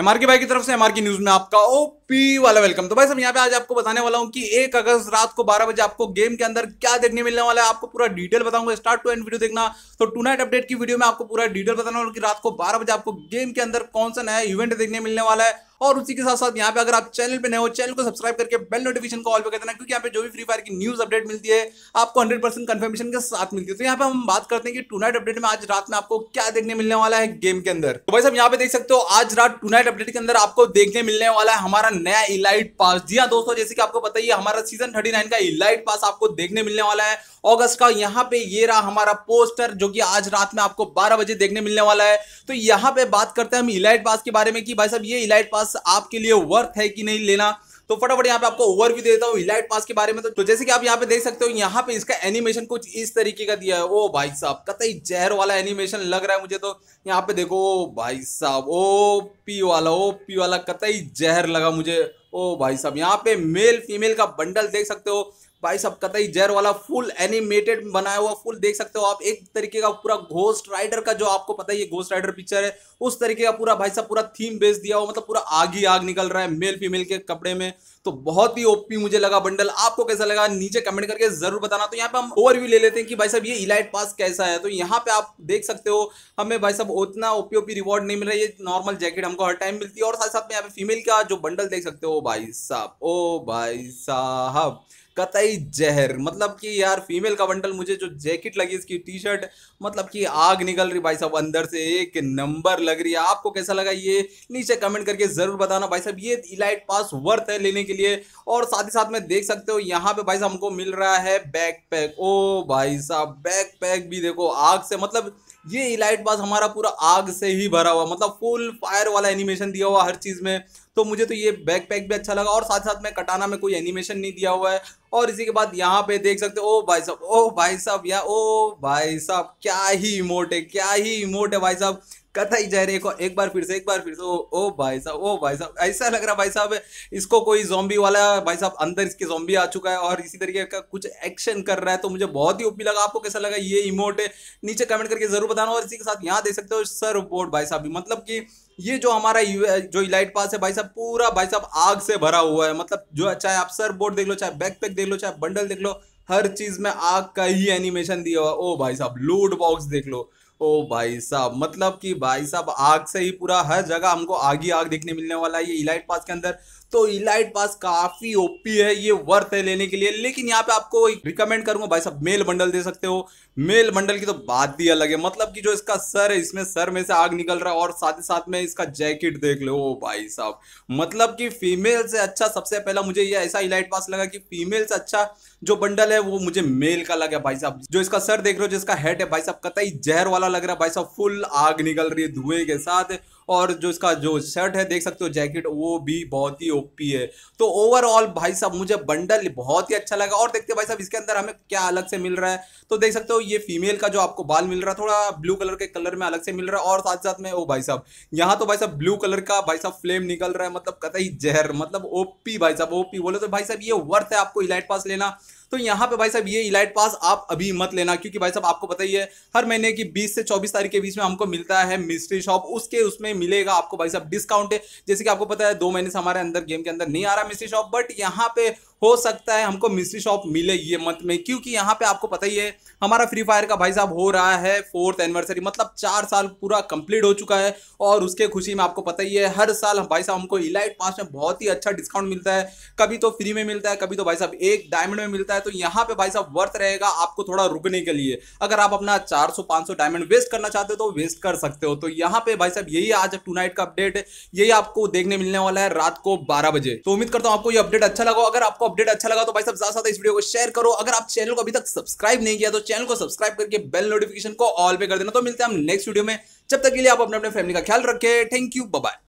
एमआरके भाई की तरफ से एमआरके न्यूज में आपका ओपी वाला वेलकम तो भाई सब यहाँ पे आज आपको बताने वाला हूँ कि एक अगस्त रात को बारह बजे आपको गेम के अंदर क्या देखने मिलने वाला है आपको पूरा डिटेल बताऊंगा स्टार्ट टू एंड वीडियो देखना तो टू नाइट अपडेट की वीडियो में आपको पूरा डिटेल बताना होगा कि रात को बारह बजे आपको गेम के अंदर कौन सा नया इवेंट देखने मिलने वाला है और उसी के साथ साथ यहाँ पे अगर आप चैनल पे नए हो चैनल को सब्सक्राइब करके बेल नोटिफिकेशन को ऑल पे कर देना क्योंकि यहाँ पे जो भी फ्री फायर की न्यूज अपडेट मिलती है आपको हंड्रेड परसेंट कन्फर्मेशन के साथ मिलती है तो यहाँ पे हम बात करते हैं कि टू अपडेट में आज रात में आपको क्या देखने मिलने वाला है गेम के अंदर तो भाई साहब यहाँ पे देख सकते हो आज रात टू नाइट अपडेट के अंदर आपको देखने मिलने वाला है हमारा नया इलाइट पास जी हाँ दोस्तों जैसे कि आपको बताइए हमारा सीजन थर्टी का इलाइट पास आपको देखने मिलने वाला है अगस्त का यहाँ पे ये रहा हमारा पोस्टर जो कि आज रात में आपको 12 बजे देखने मिलने वाला है तो यहाँ पे बात करते हैं हम इलाइट पास के बारे में कि भाई साहब ये इलाइट पास पास आपके लिए वर्थ है कि नहीं लेना तो फटाफट यहाँ पे आपको ओवरव्यू देता हूँ इलाइट पास के बारे में तो, तो, जैसे कि आप यहाँ पे देख सकते हो यहाँ पे इसका एनिमेशन कुछ इस तरीके का दिया है ओ भाई साहब कतई जहर वाला एनिमेशन लग रहा है मुझे तो यहाँ पे देखो ओ भाई साहब ओ पी वाला ओ पी वाला कतई जहर लगा मुझे ओ भाई साहब यहाँ पे मेल फीमेल का बंडल देख सकते हो भाई सब कतई जेर वाला फुल एनिमेटेड बनाया हुआ फुल देख सकते हो आप एक तरीके का पूरा घोस्ट राइडर का जो आपको पता है ये घोस्ट राइडर पिक्चर है उस तरीके का पूरा भाई साहब पूरा थीम बेस दिया हुआ मतलब पूरा आग ही आग निकल रहा है मेल फीमेल के कपड़े में तो बहुत ही ओपी मुझे लगा बंडल आपको कैसा लगा नीचे कमेंट करके जरूर बताना तो यहाँ पे हम ओवरव्यू ले लेते हैं कि भाई साहब ये इलाइट पास कैसा है तो यहाँ पे आप देख सकते हो हमें भाई साहब उतना ओपी ओपी रिवॉर्ड नहीं मिल रहा ये नॉर्मल जैकेट हमको हर टाइम मिलती है और साथ साथ में यहाँ पे फीमेल का जो बंडल देख सकते हो भाई साहब ओ भाई साहब कतई जहर मतलब कि यार फीमेल का बंडल मुझे जो जैकेट लगी इसकी टी शर्ट मतलब कि आग निकल रही भाई साहब अंदर से एक नंबर लग रही है आपको कैसा लगा ये नीचे कमेंट करके ज़रूर बताना भाई साहब ये इलाइट पास वर्थ है लेने के लिए और साथ ही साथ में देख सकते हो यहाँ पे भाई साहब हमको मिल रहा है बैक पैक ओ भाई साहब बैक पैक भी देखो आग से मतलब ये इलाइट बास हमारा पूरा आग से ही भरा हुआ मतलब फुल फायर वाला एनिमेशन दिया हुआ हर चीज़ में तो मुझे तो ये बैक पैक भी अच्छा लगा और साथ साथ में कटाना में कोई एनिमेशन नहीं दिया हुआ है और इसी के बाद यहाँ पे देख सकते हो ओ भाई साहब ओ भाई साहब या ओ भाई साहब क्या ही इमोट है क्या ही इमोट है भाई साहब कथा ही जा रही है एक बार फिर से एक बार फिर से ओ, ओ भाई साहब ओ भाई साहब ऐसा लग रहा भाई साहब इसको कोई जोम्बी वाला भाई साहब अंदर इसके जोम्बी आ चुका है और इसी तरीके का कुछ एक्शन कर रहा है तो मुझे बहुत ही ओपी लगा आपको कैसा लगा ये इमोट नीचे कमेंट करके जरूर बताना और इसी के साथ यहाँ देख सकते हो सर बोर्ड भाई साहब मतलब की ये जो हमारा जो इलाइट पास है भाई साहब पूरा भाई साहब आग से भरा हुआ है मतलब जो चाहे आप सर बोर्ड देख लो चाहे बैक देख लो चाहे बंडल देख लो हर चीज में आग का ही एनिमेशन दिया हुआ ओ भाई साहब लूट बॉक्स देख लो ओ भाई साहब मतलब कि भाई साहब आग से ही पूरा हर जगह हमको आग ही आग देखने मिलने वाला है ये इलाइट पास के अंदर तो इलाइट पास काफी ओपी है ये वर्थ है लेने के लिए लेकिन यहाँ पे आपको रिकमेंड करूंगा भाई साहब मेल बंडल दे सकते हो मेल बंडल की तो बात ही अलग है मतलब कि जो इसका सर है इसमें सर में से आग निकल रहा है और साथ ही साथ में इसका जैकेट देख लो भाई साहब मतलब कि फीमेल से अच्छा सबसे पहला मुझे ये ऐसा इलाइट पास लगा कि फीमेल से अच्छा जो बंडल है वो मुझे मेल का लगा भाई साहब जो इसका सर देख रहे हो जिसका हेड है भाई साहब कतई जहर वाला लग रहा है भाई साहब फुल आग निकल रही है धुएं के साथ और जो इसका जो शर्ट है देख सकते हो जैकेट वो भी बहुत ही ओपी है तो ओवरऑल भाई साहब मुझे बंडल बहुत ही अच्छा लगा और देखते हैं भाई साहब इसके अंदर हमें क्या अलग से मिल रहा है तो देख सकते हो ये फीमेल का जो आपको बाल मिल रहा है थोड़ा ब्लू कलर के कलर में अलग से मिल रहा है और साथ साथ में ओ भाई साहब यहाँ तो भाई साहब ब्लू कलर का भाई साहब फ्लेम निकल रहा है मतलब कतई जहर मतलब ओपी भाई साहब ओपी बोले तो भाई साहब ये वर्थ है आपको इलाइट पास लेना तो यहाँ पे भाई साहब ये इलाइट पास आप अभी मत लेना क्योंकि भाई साहब आपको पता ही है हर महीने की बीस से चौबीस तारीख के बीच में हमको मिलता है मिस्ट्री शॉप उसके उसमें मिलेगा आपको भाई साहब डिस्काउंट जैसे कि आपको पता है दो महीने से हमारे अंदर गेम के अंदर नहीं आ रहा मिस्ट्री शॉप बट यहाँ पे हो सकता है हमको मिस्ट्री शॉप मिले ये मंथ में क्योंकि यहाँ पे आपको पता ही है हमारा फ्री फायर का भाई साहब हो रहा है फोर्थ एनिवर्सरी मतलब चार साल पूरा कंप्लीट हो चुका है और उसके खुशी में आपको पता ही है हर साल भाई साहब हमको इलाइट पास में बहुत ही अच्छा डिस्काउंट मिलता है कभी तो फ्री में मिलता है कभी तो भाई साहब एक डायमंड में मिलता है तो यहाँ पे भाई साहब वर्थ रहेगा आपको थोड़ा रुकने के लिए अगर आप अपना चार सौ डायमंड वेस्ट करना चाहते हो तो वेस्ट कर सकते हो तो यहाँ पे भाई साहब यही आज टू का अपडेट यही आपको देखने मिलने वाला है रात को बारह बजे तो उम्मीद करता हूँ आपको ये अपडेट अच्छा लगा अगर आपको अपडेट अच्छा लगा तो भाई सब ज्यादा इस वीडियो को शेयर करो अगर आप चैनल को अभी तक सब्सक्राइब नहीं किया तो चैनल को सब्सक्राइब करके बेल नोटिफिकेशन को ऑल पे कर देना तो मिलते हैं हम नेक्स्ट वीडियो में जब तक के लिए आप अपने अपने फैमिली का ख्याल रखें थैंक यू बाय